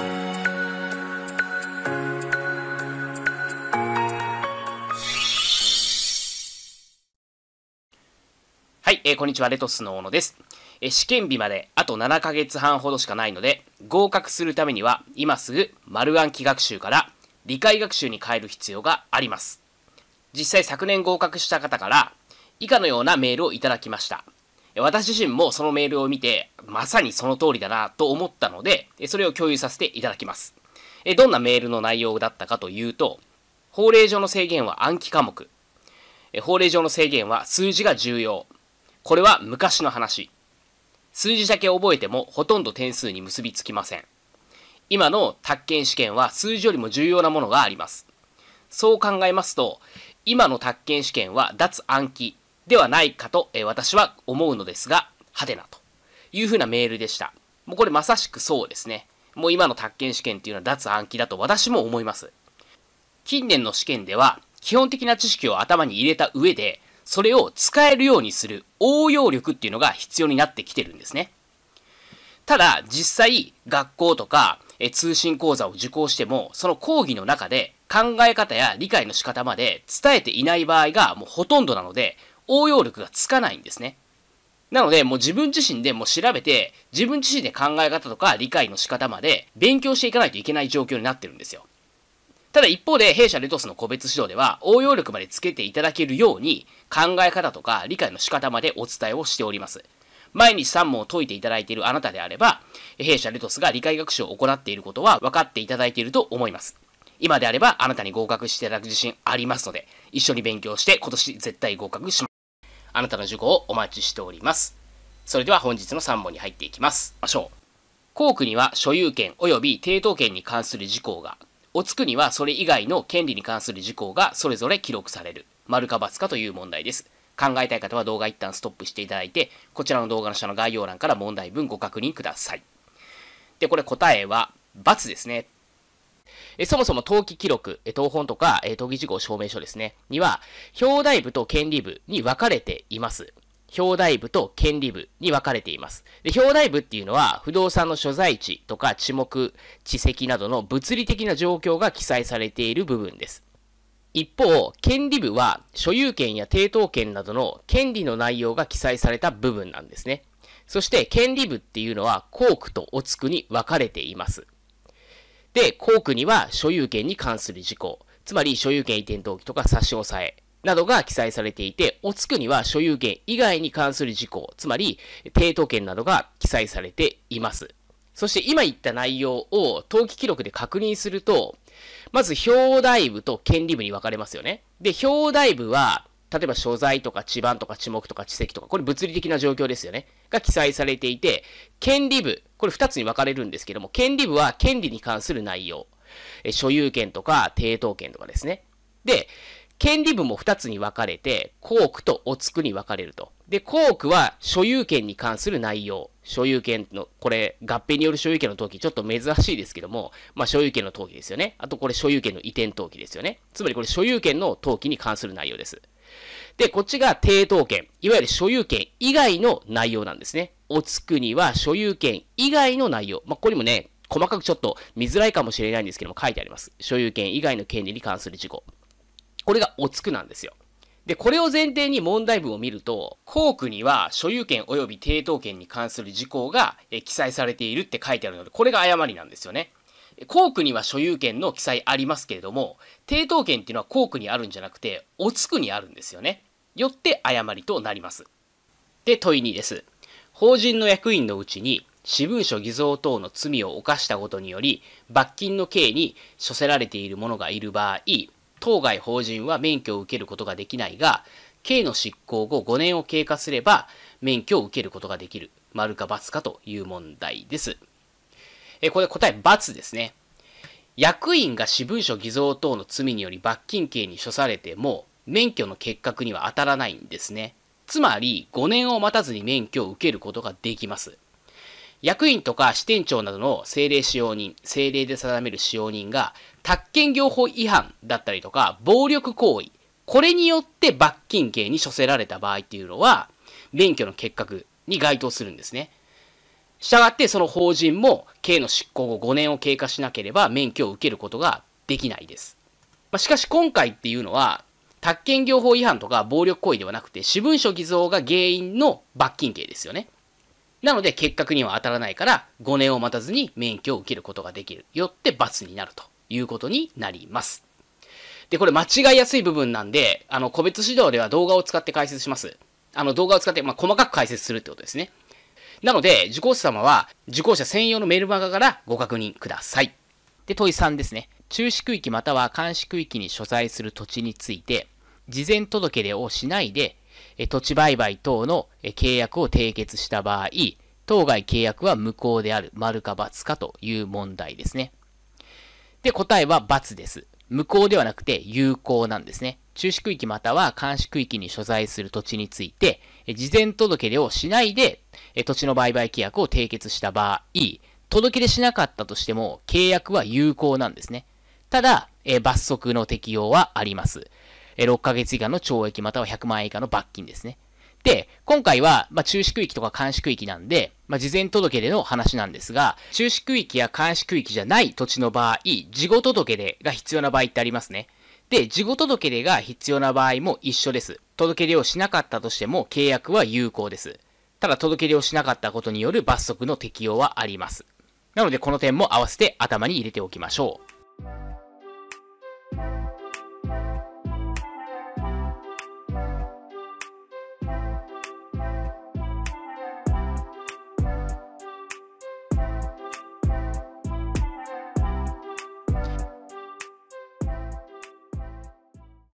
はい、えー、こんにちは、レトスの大野です。えー、試験日まであと7ヶ月半ほどしかないので、合格するためには、今すぐ丸暗記学習から理解学習に変える必要があります。実際昨年合格した方から、以下のようなメールをいただきました。私自身もそのメールを見て、まさにその通りだなと思ったので、それを共有させていただきます。どんなメールの内容だったかというと、法令上の制限は暗記科目。法令上の制限は数字が重要。これは昔の話。数字だけ覚えてもほとんど点数に結びつきません。今の宅建試験は数字よりも重要なものがあります。そう考えますと、今の宅建試験は脱暗記ではないかと、え私は思うのですが、派手なというふうなメールでした。もうこれまさしくそうですね。もう今の宅建試験っていうのは脱暗記だと私も思います。近年の試験では、基本的な知識を頭に入れた上で、それを使えるようにする応用力っていうのが必要になってきてるんですね。ただ、実際、学校とか、え通信講座を受講しても、その講義の中で考え方や理解の仕方まで伝えていない場合がもうほとんどなので、応用力がつかないんですね。なので、もう自分自身でもう調べて、自分自身で考え方とか理解の仕方まで勉強していかないといけない状況になってるんですよ。ただ一方で、弊社レトスの個別指導では、応用力までつけていただけるように、考え方とか理解の仕方までお伝えをしております。毎日3問を解いていただいているあなたであれば、弊社レトスが理解学習を行っていることは分かっていただいていると思います。今であれば、あなたに合格していただく自信ありますので、一緒に勉強して、今年絶対合格しましょう。あなたの受講をお待ちしております。それでは本日の3問に入っていきます。ましょう。校区には所有権及び抵当権に関する事項が、おつくにはそれ以外の権利に関する事項がそれぞれ記録される。丸か×かという問題です。考えたい方は動画一旦ストップしていただいて、こちらの動画の下の概要欄から問題文ご確認ください。で、これ答えは×ですね。えそもそも登記記録、え登本とか、え登記事項証明書ですね、には、表題部と権利部に分かれています。表題部と権利部に分かれています。で表題部っていうのは、不動産の所在地とか地目、地籍などの物理的な状況が記載されている部分です。一方、権利部は所有権や抵当権などの権利の内容が記載された部分なんですね。そして、権利部っていうのは、校区とおつくに分かれています。で、校区には所有権に関する事項、つまり所有権移転登記とか差し押さえなどが記載されていて、おつくには所有権以外に関する事項、つまり抵当権などが記載されています。そして今言った内容を登記記録で確認すると、まず表題部と権利部に分かれますよね。で、表題部は例えば所在とか地盤とか地目とか地籍とか、これ物理的な状況ですよね。が記載されていて、権利部、これ2つに分かれるんですけども、権利部は権利に関する内容。え所有権とか抵当権とかですね。で、権利部も2つに分かれて、校区とおつくに分かれると。で、校区は所有権に関する内容。所有権の、これ、合併による所有権の登記、ちょっと珍しいですけども、まあ、所有権の登記ですよね。あと、これ、所有権の移転登記ですよね。つまり、これ、所有権の登記に関する内容です。で、こっちが抵当権、いわゆる所有権以外の内容なんですね。おつくには所有権以外の内容。まあ、ここにもね、細かくちょっと見づらいかもしれないんですけども、書いてあります。所有権以外の権利に関する事項。これがおつくなんですよ。で、これを前提に問題文を見ると、校区には所有権及び抵当権に関する事項が記載されているって書いてあるので、これが誤りなんですよね。校区には所有権の記載ありますけれども、抵当権っていうのは校区にあるんじゃなくて、おつくにあるんですよね。よって誤りとなります。で、問い2です。法人の役員のうちに、私文書偽造等の罪を犯したことにより、罰金の刑に処せられている者がいる場合、当該法人は免許を受けることができないが、刑の執行後5年を経過すれば、免許を受けることができる。丸か×かという問題です。え、これ答え×ですね。役員が私文書偽造等の罪により罰金刑に処されても、免許の結核には当たらないんですね。つまり、5年を待たずに免許を受けることができます。役員とか支店長などの政令使用人、政令で定める使用人が、宅建業法違反だったりとか、暴力行為、これによって罰金刑に処せられた場合っていうのは、免許の結核に該当するんですね。したがって、その法人も、刑の執行後5年を経過しなければ免許を受けることができないです。まあ、しかし今回っていうのは、宅建業法違反とか暴力行為ではなくて、私文書偽造が原因の罰金刑ですよね。なので、結核には当たらないから、5年を待たずに免許を受けることができる。よって罰になるということになります。で、これ間違いやすい部分なんで、あの、個別指導では動画を使って解説します。あの、動画を使って、まあ、細かく解説するってことですね。なので、受講者様は、受講者専用のメールマガからご確認ください。で、問い3ですね。中止区域または監視区域に所在する土地について、事前届出をしないで、土地売買等の契約を締結した場合、当該契約は無効である、丸か×かという問題ですね。で、答えは×です。無効ではなくて有効なんですね。中止区域または監視区域に所在する土地について、事前届出をしないで、土地の売買契約を締結した場合、届け出しなかったとしても、契約は有効なんですね。ただ、え罰則の適用はあります。え6ヶ月以下の懲役または100万円以下の罰金ですね。で、今回は、まあ、中止区域とか監視区域なんで、まあ、事前届での話なんですが、中止区域や監視区域じゃない土地の場合、事後届出が必要な場合ってありますね。で、事後届出が必要な場合も一緒です。届出をしなかったとしても契約は有効です。ただ届出をしなかったことによる罰則の適用はあります。なのでこの点も合わせて頭に入れておきましょう。